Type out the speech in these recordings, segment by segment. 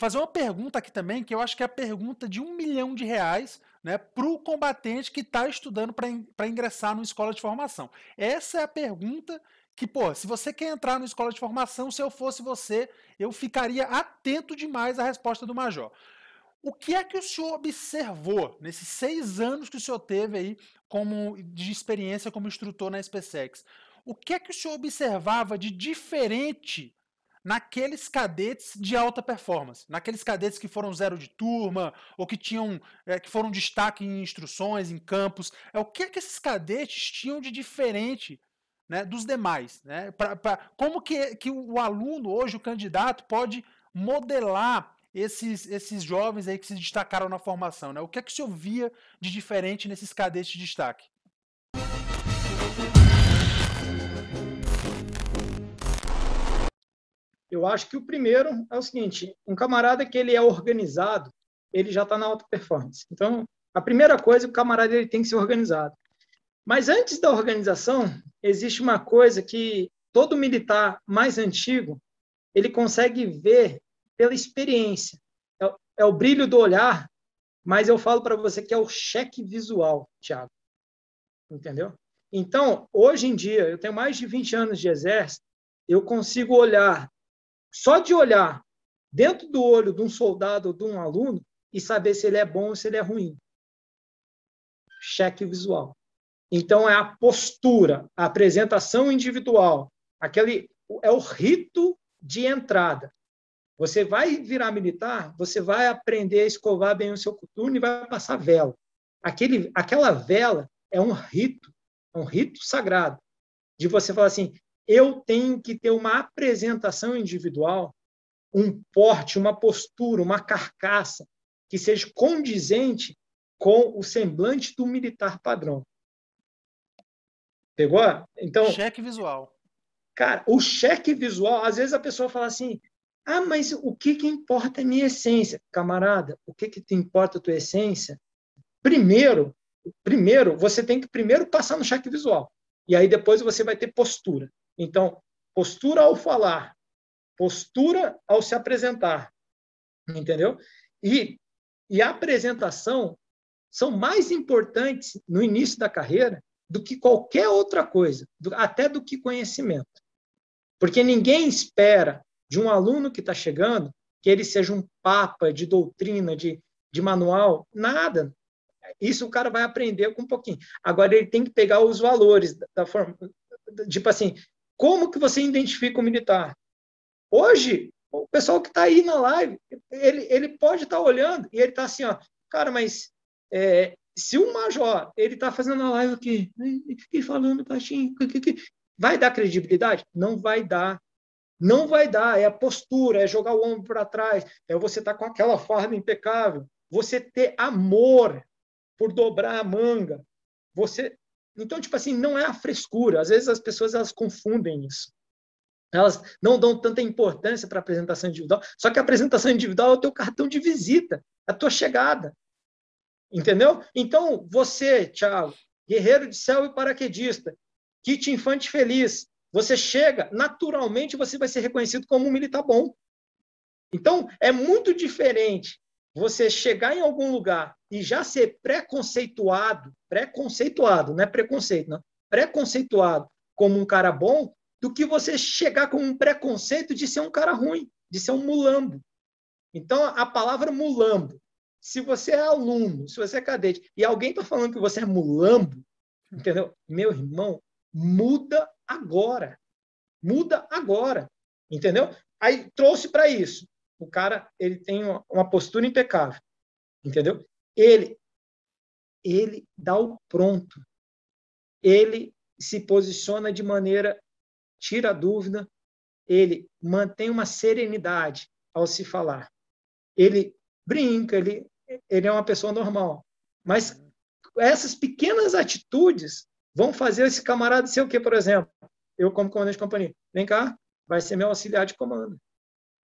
fazer uma pergunta aqui também, que eu acho que é a pergunta de um milhão de reais né, para o combatente que está estudando para ingressar numa escola de formação. Essa é a pergunta que, pô, se você quer entrar numa escola de formação, se eu fosse você, eu ficaria atento demais à resposta do Major. O que é que o senhor observou nesses seis anos que o senhor teve aí como, de experiência como instrutor na SpaceX? O que é que o senhor observava de diferente naqueles cadetes de alta performance, naqueles cadetes que foram zero de turma ou que tinham é, que foram destaque em instruções, em campos. É o que, é que esses cadetes tinham de diferente né, dos demais, né? Pra, pra, como que, que o aluno hoje, o candidato, pode modelar esses, esses jovens aí que se destacaram na formação, né? O que é que se ouvia de diferente nesses cadetes de destaque? Eu acho que o primeiro é o seguinte: um camarada que ele é organizado, ele já está na alta performance. Então, a primeira coisa, é o camarada ele tem que ser organizado. Mas antes da organização, existe uma coisa que todo militar mais antigo ele consegue ver pela experiência. É, é o brilho do olhar, mas eu falo para você que é o cheque visual, Tiago. Entendeu? Então, hoje em dia, eu tenho mais de 20 anos de exército, eu consigo olhar só de olhar dentro do olho de um soldado ou de um aluno e saber se ele é bom ou se ele é ruim. Cheque visual. Então é a postura, a apresentação individual, aquele é o rito de entrada. Você vai virar militar, você vai aprender a escovar bem o seu coturno e vai passar vela. Aquele, aquela vela é um rito, é um rito sagrado de você falar assim: eu tenho que ter uma apresentação individual, um porte, uma postura, uma carcaça que seja condizente com o semblante do militar padrão. Pegou? Então, cheque visual. Cara, o cheque visual, às vezes a pessoa fala assim: "Ah, mas o que que importa a é minha essência, camarada? O que que te importa a tua essência? Primeiro, primeiro você tem que primeiro passar no cheque visual. E aí depois você vai ter postura. Então, postura ao falar, postura ao se apresentar, entendeu? E, e a apresentação são mais importantes no início da carreira do que qualquer outra coisa, do, até do que conhecimento. Porque ninguém espera de um aluno que está chegando que ele seja um papa de doutrina, de, de manual, nada. Isso o cara vai aprender com um pouquinho. Agora ele tem que pegar os valores da, da forma. Tipo assim, como que você identifica o militar? Hoje, o pessoal que está aí na live, ele, ele pode estar tá olhando e ele está assim, ó, cara, mas é, se o major ele está fazendo a live aqui e falando baixinho, vai dar credibilidade? Não vai dar. Não vai dar. É a postura, é jogar o ombro para trás, é você estar tá com aquela forma impecável, você ter amor por dobrar a manga, você então, tipo assim, não é a frescura. Às vezes as pessoas elas confundem isso. Elas não dão tanta importância para a apresentação individual. Só que a apresentação individual é o teu cartão de visita, a tua chegada. Entendeu? Então, você, Thiago, guerreiro de céu e paraquedista, kit infante feliz, você chega, naturalmente você vai ser reconhecido como um militar bom. Então, é muito diferente você chegar em algum lugar e já ser preconceituado, preconceituado, não é preconceito, não, preconceituado como um cara bom, do que você chegar com um preconceito de ser um cara ruim, de ser um mulambo. Então, a palavra mulambo, se você é aluno, se você é cadete, e alguém está falando que você é mulambo, entendeu? Meu irmão, muda agora. Muda agora, entendeu? Aí trouxe para isso o cara ele tem uma postura impecável, entendeu? Ele ele dá o pronto, ele se posiciona de maneira tira a dúvida, ele mantém uma serenidade ao se falar, ele brinca, ele ele é uma pessoa normal, mas essas pequenas atitudes vão fazer esse camarada ser o quê, por exemplo? Eu como comandante de companhia, vem cá, vai ser meu auxiliar de comando.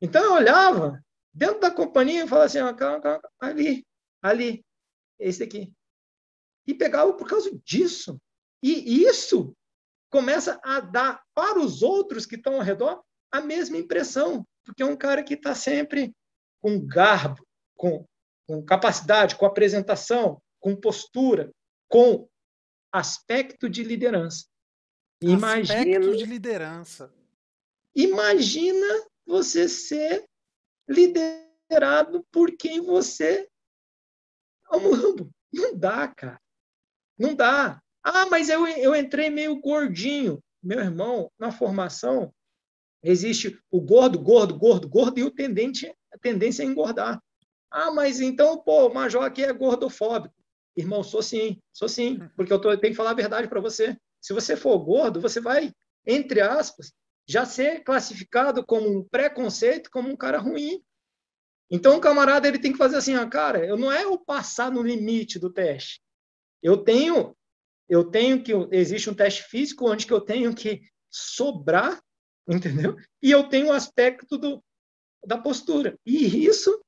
Então eu olhava dentro da companhia e falava assim, ó, calma, calma, ali, ali, esse aqui. E pegava por causa disso. E isso começa a dar para os outros que estão ao redor a mesma impressão, porque é um cara que está sempre com garbo, com, com capacidade, com apresentação, com postura, com aspecto de liderança. Imagina, aspecto de liderança. Imagina você ser liderado por quem você é almoçando. Não dá, cara. Não dá. Ah, mas eu, eu entrei meio gordinho. Meu irmão, na formação, existe o gordo, gordo, gordo, gordo e o tendente, a tendência a é engordar. Ah, mas então, pô, o major aqui é gordofóbico. Irmão, sou sim, sou sim, hum. porque eu, tô, eu tenho que falar a verdade para você. Se você for gordo, você vai, entre aspas, já ser classificado como um preconceito, como um cara ruim. Então, o camarada ele tem que fazer assim, ah, cara, eu não é o passar no limite do teste. Eu tenho, eu tenho que existe um teste físico onde que eu tenho que sobrar, entendeu? E eu tenho o um aspecto do, da postura. E isso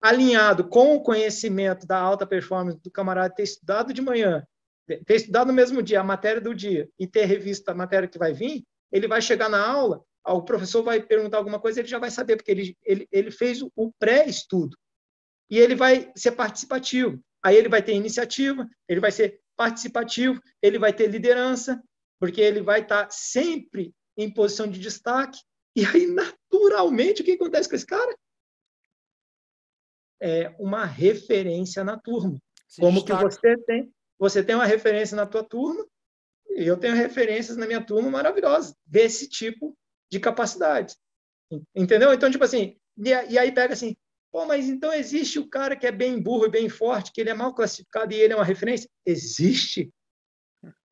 alinhado com o conhecimento da alta performance do camarada ter estudado de manhã, ter estudado no mesmo dia a matéria do dia e ter revisto a matéria que vai vir, ele vai chegar na aula, ah, o professor vai perguntar alguma coisa, ele já vai saber, porque ele, ele, ele fez o pré-estudo. E ele vai ser participativo. Aí ele vai ter iniciativa, ele vai ser participativo, ele vai ter liderança, porque ele vai estar tá sempre em posição de destaque. E aí, naturalmente, o que acontece com esse cara? É uma referência na turma. Se Como destaca. que você tem, você tem uma referência na tua turma, eu tenho referências na minha turma maravilhosas desse tipo de capacidade. Entendeu? Então, tipo assim, e, e aí pega assim, pô, mas então existe o cara que é bem burro e bem forte, que ele é mal classificado e ele é uma referência? Existe.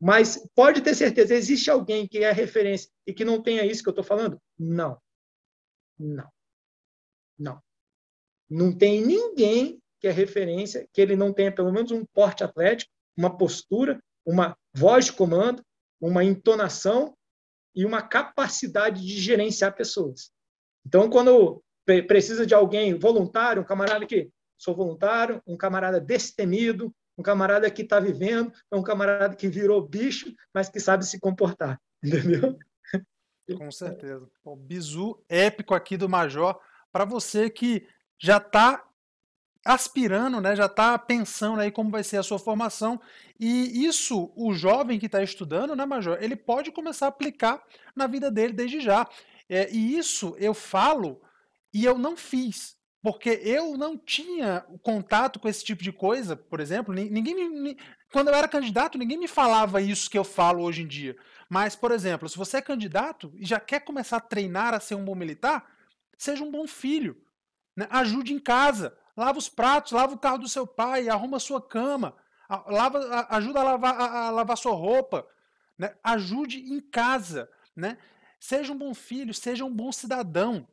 Mas pode ter certeza, existe alguém que é referência e que não tenha isso que eu estou falando? Não. Não. Não. Não tem ninguém que é referência que ele não tenha pelo menos um porte atlético, uma postura, uma voz de comando, uma entonação e uma capacidade de gerenciar pessoas. Então, quando precisa de alguém voluntário, um camarada que sou voluntário, um camarada destemido, um camarada que está vivendo, é um camarada que virou bicho, mas que sabe se comportar, entendeu? Com certeza. O bizu épico aqui do Major. Para você que já está aspirando, né, já está pensando aí como vai ser a sua formação. E isso, o jovem que está estudando, né, Major, ele pode começar a aplicar na vida dele desde já. É, e isso eu falo e eu não fiz, porque eu não tinha contato com esse tipo de coisa, por exemplo. Ninguém me, quando eu era candidato, ninguém me falava isso que eu falo hoje em dia. Mas, por exemplo, se você é candidato e já quer começar a treinar a ser um bom militar, seja um bom filho né? Ajude em casa. Lava os pratos, lava o carro do seu pai, arruma sua cama, lava, ajuda a lavar, a, a lavar sua roupa. Né? Ajude em casa. Né? Seja um bom filho, seja um bom cidadão.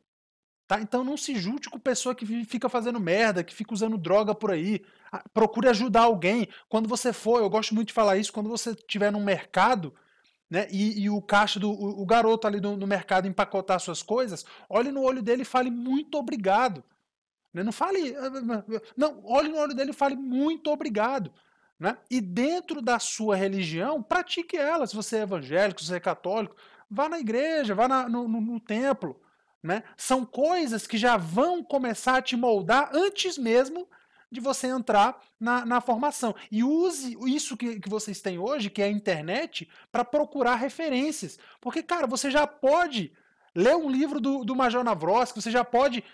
Tá? Então não se junte com pessoa que fica fazendo merda, que fica usando droga por aí. Ah, procure ajudar alguém. Quando você for, eu gosto muito de falar isso, quando você estiver num mercado, né, e, e o caixa do o, o garoto ali no, no mercado empacotar suas coisas, olhe no olho dele e fale muito obrigado. Né? Não fale. Não, olhe no olho dele e fale muito obrigado. Né? E dentro da sua religião, pratique ela. Se você é evangélico, se você é católico, vá na igreja, vá na, no, no, no, templo. Né? São coisas que já vão começar a te moldar antes mesmo de você entrar na, na formação. E use isso que, que vocês têm hoje, que é a internet, para procurar referências. Porque, cara, você já pode ler um livro do, do Major Navrosky, você já pode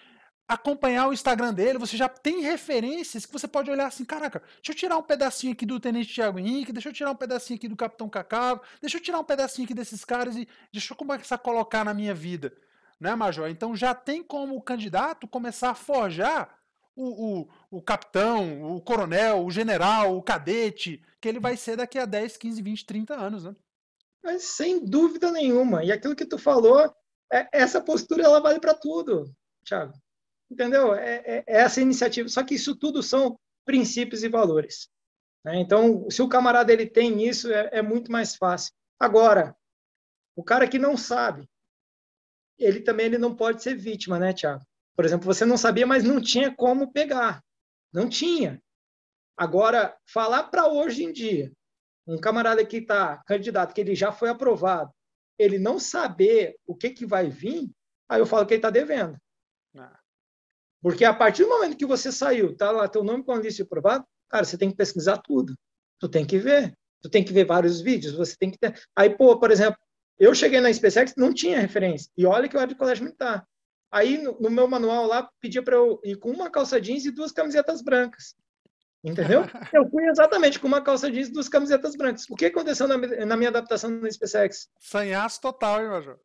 acompanhar o Instagram dele, você já tem referências que você pode olhar assim, caraca, deixa eu tirar um pedacinho aqui do Tenente Tiago Henrique, deixa eu tirar um pedacinho aqui do Capitão Cacau, deixa eu tirar um pedacinho aqui desses caras e deixa eu começar a colocar na minha vida, né, Major? Então já tem como o candidato começar a forjar o, o, o capitão, o coronel, o general, o cadete, que ele vai ser daqui a 10, 15, 20, 30 anos, né? Mas sem dúvida nenhuma. E aquilo que tu falou, é, essa postura ela vale para tudo, Thiago. Entendeu? É, é, é, essa iniciativa. Só que isso tudo são princípios e valores. Né? Então, se o camarada ele tem isso, é, é muito mais fácil. Agora, o cara que não sabe, ele também ele não pode ser vítima, né, Tiago? Por exemplo, você não sabia, mas não tinha como pegar. Não tinha. Agora, falar para hoje em dia, um camarada que está candidato, que ele já foi aprovado, ele não saber o que, que vai vir, aí eu falo que ele está devendo. Ah. Porque a partir do momento que você saiu, tá lá teu nome com a lista de aprovado, cara, você tem que pesquisar tudo. Tu tem que ver. Tu tem que ver vários vídeos, você tem que ter... Aí, pô, por exemplo, eu cheguei na SpaceX, não tinha referência. E olha que eu era de colégio militar. Aí, no, no meu manual lá, pedia para eu ir com uma calça jeans e duas camisetas brancas. Entendeu? eu fui exatamente com uma calça jeans e duas camisetas brancas. O que aconteceu na, na minha adaptação na SpaceX? Sanhaço total, hein, Major?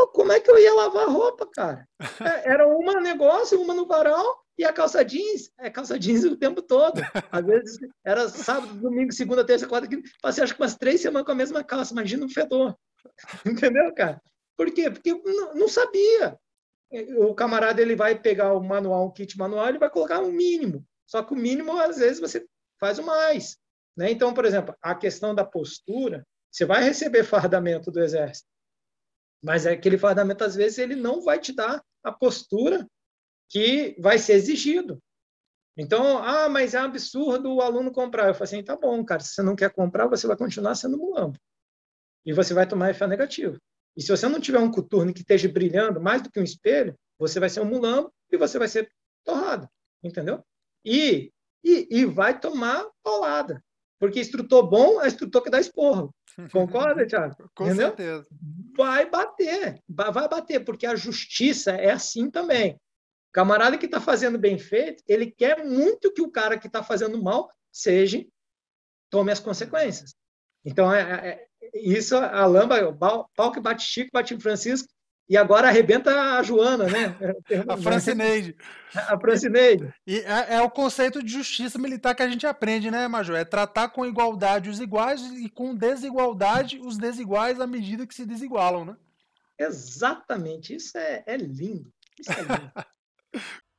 Pô, como é que eu ia lavar roupa, cara? É, era uma negócio, uma no varal e a calça jeans. É calça jeans o tempo todo. Às vezes era sábado, domingo, segunda, terça, quarta, quinta. Passei acho que umas três semanas com a mesma calça. Imagina um fedor. Entendeu, cara? Por quê? Porque não, sabia. O camarada ele vai pegar o manual, o kit manual, ele vai colocar um mínimo. Só que o mínimo, às vezes, você faz o mais. Né? Então, por exemplo, a questão da postura, você vai receber fardamento do exército. Mas é aquele fardamento, às vezes, ele não vai te dar a postura que vai ser exigido. Então, ah, mas é um absurdo o aluno comprar. Eu falo assim, tá bom, cara, se você não quer comprar, você vai continuar sendo mulambo. E você vai tomar efeito negativo. E se você não tiver um coturno que esteja brilhando mais do que um espelho, você vai ser um mulambo e você vai ser torrado, entendeu? E, e, e vai tomar paulada. Porque instrutor bom é instrutor que dá esporro. Concorda, Tiago? Com Entendeu? certeza. Vai bater, vai bater, porque a justiça é assim também. O camarada que está fazendo bem feito, ele quer muito que o cara que está fazendo mal seja, tome as consequências. Então, é, é, é isso, a lamba, o pau que bate Chico, bate Francisco, e agora arrebenta a Joana, né? a Francineide. A Francineide. E é, é, o conceito de justiça militar que a gente aprende, né, Major? É tratar com igualdade os iguais e com desigualdade os desiguais à medida que se desigualam, né? Exatamente. Isso é, é lindo. Isso é lindo.